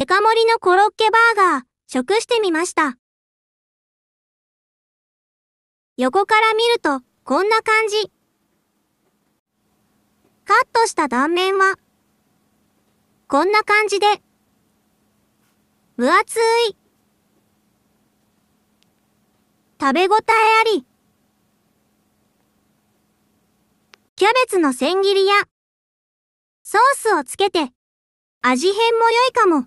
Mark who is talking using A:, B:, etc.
A: デカ盛りのコロッケバーガー、食してみました。横から見ると、こんな感じ。カットした断面は、こんな感じで、分厚い。食べ応えあり。キャベツの千切りや、ソースをつけて、味変も良いかも。